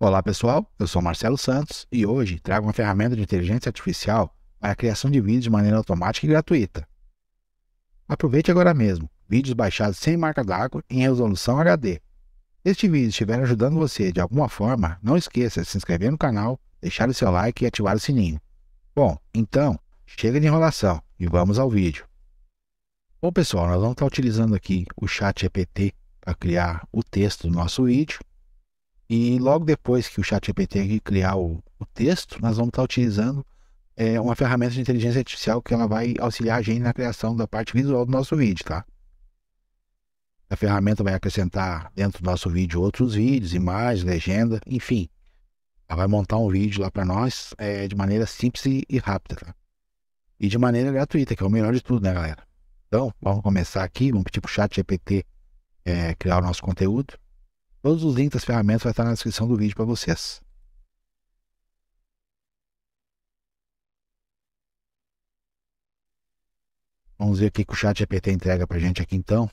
Olá pessoal, eu sou Marcelo Santos e hoje trago uma ferramenta de inteligência artificial para a criação de vídeos de maneira automática e gratuita. Aproveite agora mesmo vídeos baixados sem marca d'água em resolução HD. Se este vídeo estiver ajudando você de alguma forma, não esqueça de se inscrever no canal, deixar o seu like e ativar o sininho. Bom, então, chega de enrolação e vamos ao vídeo. Bom pessoal, nós vamos estar utilizando aqui o chat GPT para criar o texto do nosso vídeo e logo depois que o ChatGPT criar o, o, texto, nós vamos estar utilizando é, uma ferramenta de inteligência artificial que ela vai auxiliar a gente na criação da parte visual do nosso vídeo, tá? A ferramenta vai acrescentar dentro do nosso vídeo outros vídeos, imagens, legenda, enfim. Ela vai montar um vídeo lá para nós é, de maneira simples e rápida, tá? E de maneira gratuita, que é o melhor de tudo, né, galera? Então, vamos começar aqui, vamos pedir para o chat GPT é, criar o nosso conteúdo. Todos os links das ferramentas vai estar na descrição do vídeo para vocês. Vamos ver o que o chat GPT entrega para gente aqui então.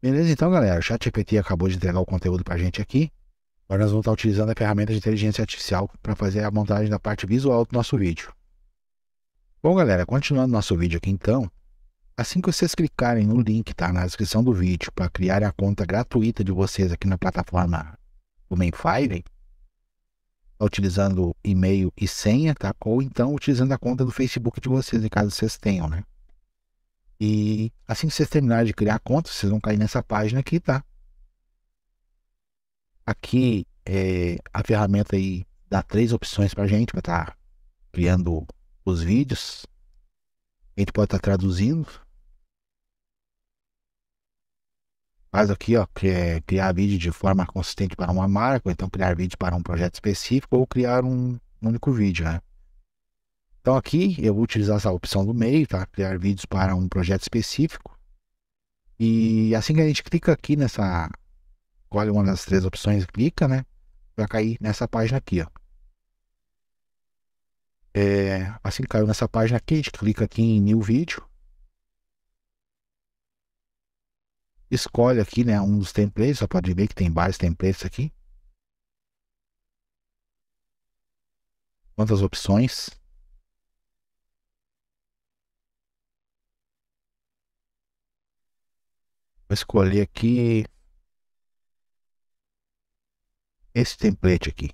Beleza, então galera, o ChatGPT acabou de entregar o conteúdo a gente aqui. Agora nós vamos estar utilizando a ferramenta de inteligência artificial para fazer a montagem da parte visual do nosso vídeo. Bom, galera, continuando nosso vídeo aqui então, assim que vocês clicarem no link tá, na descrição do vídeo para criarem a conta gratuita de vocês aqui na plataforma do Mainfire, tá utilizando e-mail e senha, tá? Ou então utilizando a conta do Facebook de vocês, caso vocês tenham, né? E assim que vocês terminarem de criar a conta, vocês vão cair nessa página aqui, tá? Aqui é, a ferramenta aí dá três opções para a gente para estar tá criando os vídeos. A gente pode estar tá traduzindo. Faz aqui, ó, é criar vídeo de forma consistente para uma marca, ou então criar vídeo para um projeto específico, ou criar um único vídeo, né? Então aqui eu vou utilizar essa opção do meio, tá? Criar vídeos para um projeto específico. E assim que a gente clica aqui nessa escolhe uma das três opções e clica, né? Vai cair nessa página aqui, ó. É, assim que caiu nessa página aqui, a gente clica aqui em New Vídeo. Escolhe aqui, né, um dos templates, só pode ver que tem vários templates aqui. Quantas opções. Vou escolher aqui esse template aqui.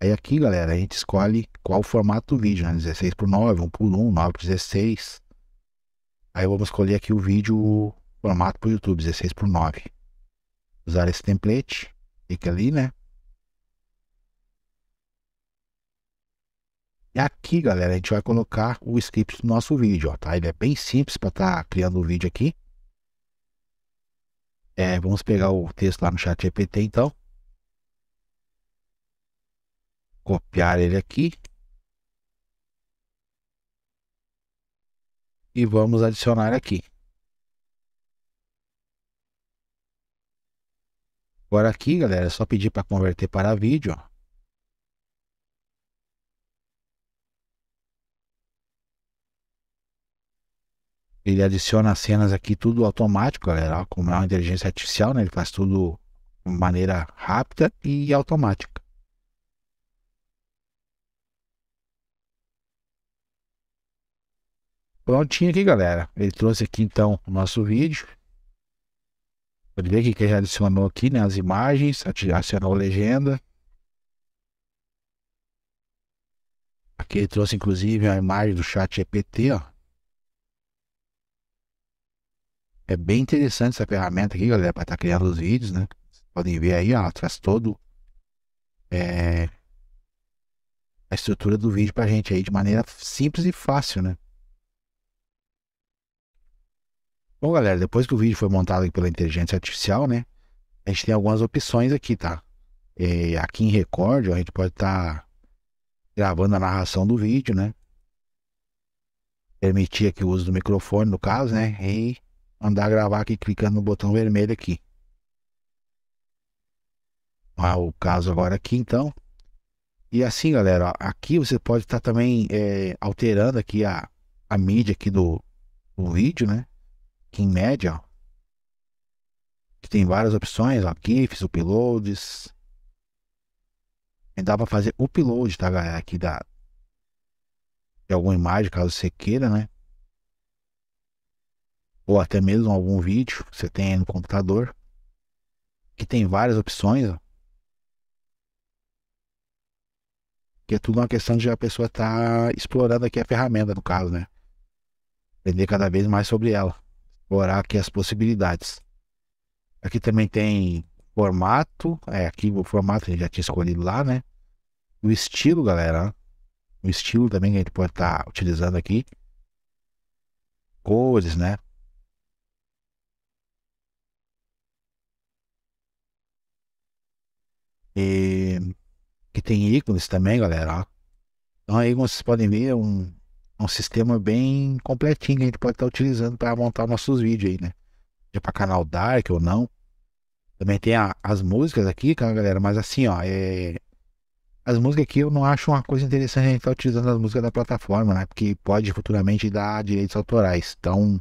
Aí aqui, galera, a gente escolhe qual o formato do vídeo, né? 16 por 9, 1 por 1, 9 por 16. Aí vamos escolher aqui o vídeo formato para o YouTube, 16 por 9. Usar esse template, clica ali, né? E aqui, galera, a gente vai colocar o script do nosso vídeo, ó, tá? Ele é bem simples para estar tá criando o vídeo aqui. É, vamos pegar o texto lá no chat GPT, então. copiar ele aqui. E vamos adicionar aqui. Agora aqui, galera, é só pedir para converter para vídeo. Ele adiciona as cenas aqui tudo automático, galera. como é uma inteligência artificial, né? Ele faz tudo de maneira rápida e automática. Prontinho aqui, galera. Ele trouxe aqui então o nosso vídeo. Pode ver que ele adicionou aqui, né? As imagens, adicionou a legenda. Aqui ele trouxe inclusive a imagem do chat GPT, ó. É bem interessante essa ferramenta aqui, galera, para estar tá criando os vídeos, né? Vocês podem ver aí, ó, ela traz todo é, a estrutura do vídeo para a gente aí de maneira simples e fácil, né? Bom, galera, depois que o vídeo foi montado pela inteligência artificial, né? A gente tem algumas opções aqui, tá? E é, aqui em recorde a gente pode estar tá gravando a narração do vídeo, né? Permitir aqui o uso do microfone, no caso, né? E andar gravar aqui clicando no botão vermelho aqui. o caso agora aqui, então. E assim, galera, ó, aqui você pode estar tá também é, alterando aqui a, a mídia aqui do, do vídeo, né? em média, ó, que tem várias opções, ó, GIFs, uploads. E dá para fazer upload, tá, galera? Aqui da, de alguma imagem, caso você queira, né? Ou até mesmo algum vídeo que você tem aí no computador. Que tem várias opções, ó. Que é tudo uma questão de a pessoa estar tá explorando aqui a ferramenta, no caso, né? Aprender cada vez mais sobre ela explorar aqui as possibilidades. Aqui também tem formato, é aqui o formato a gente já tinha escolhido lá, né? O estilo, galera, o estilo também que a gente pode estar tá utilizando aqui. Cores, né? E que tem ícones também, galera. Então aí, como vocês podem ver, um um sistema bem completinho que a gente pode estar tá utilizando para montar nossos vídeos aí, né? Seja para canal Dark ou não. Também tem a, as músicas aqui, cara, é galera, mas assim, ó, é... as músicas aqui eu não acho uma coisa interessante a gente estar tá utilizando as músicas da plataforma, né? Porque pode futuramente dar direitos autorais. Então,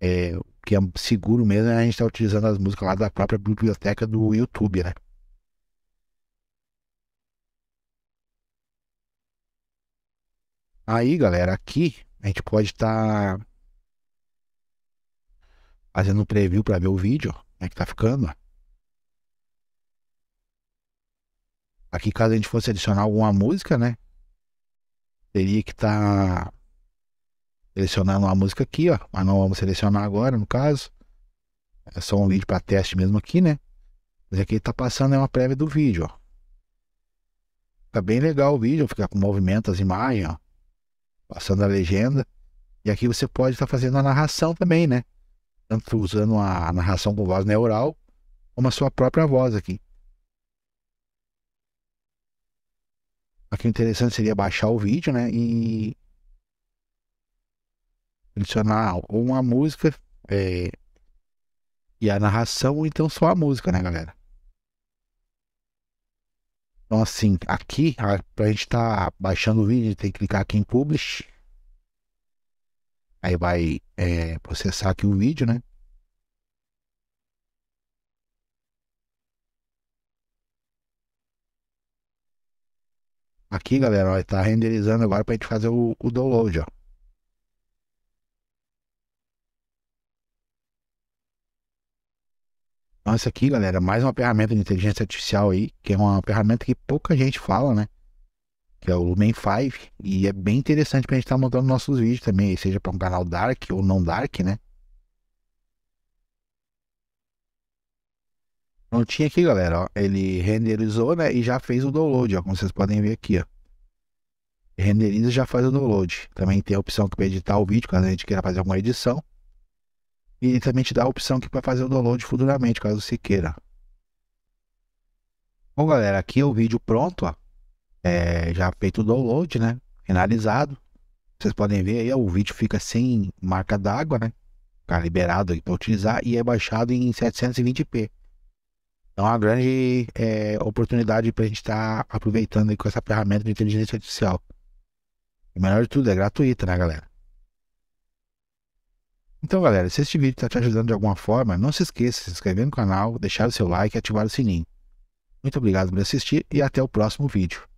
é, o que é seguro mesmo é a gente estar tá utilizando as músicas lá da própria biblioteca do YouTube, né? Aí, galera, aqui a gente pode estar tá fazendo um preview para ver o vídeo, como é né, que tá ficando. Aqui, caso a gente fosse adicionar alguma música, né, teria que estar tá selecionando uma música aqui, ó, mas não vamos selecionar agora, no caso. É só um vídeo para teste mesmo aqui, né? Mas aqui tá passando é uma prévia do vídeo, ó. Fica bem legal o vídeo, fica com movimento as imagens, ó passando a legenda. E aqui você pode estar tá fazendo a narração também, né? Tanto usando a narração com voz neural, como a sua própria voz aqui. Aqui o interessante seria baixar o vídeo, né? E adicionar uma música é... e a narração, ou então só a música, né, galera? Então, assim, aqui, para a gente estar tá baixando o vídeo, tem que clicar aqui em Publish. Aí vai é, processar aqui o vídeo, né? Aqui, galera, ó, tá renderizando agora para a gente fazer o, o download, ó. Então, isso aqui, galera, é mais uma ferramenta de inteligência artificial aí, que é uma ferramenta que pouca gente fala, né? Que é o Lumen 5. E é bem interessante pra gente estar tá montando nossos vídeos também, seja para um canal Dark ou não Dark, né? Prontinho aqui, galera, ó. Ele renderizou, né? E já fez o download, ó. Como vocês podem ver aqui, ó. Renderiza já faz o download. Também tem a opção para editar o vídeo, caso a gente queira fazer alguma edição e também te dá a opção que vai fazer o download futuramente, caso você queira. Bom, galera, aqui é o vídeo pronto, ó. É, já feito o download, né? Finalizado. Vocês podem ver aí, ó, o vídeo fica sem marca d'água, né? Fica tá liberado para utilizar e é baixado em 720p. Então, é uma grande é, oportunidade para a gente estar tá aproveitando aí com essa ferramenta de inteligência artificial. E melhor de tudo, é gratuita, né, galera? Então, galera, se este vídeo está te ajudando de alguma forma, não se esqueça de se inscrever no canal, deixar o seu like e ativar o sininho. Muito obrigado por assistir e até o próximo vídeo.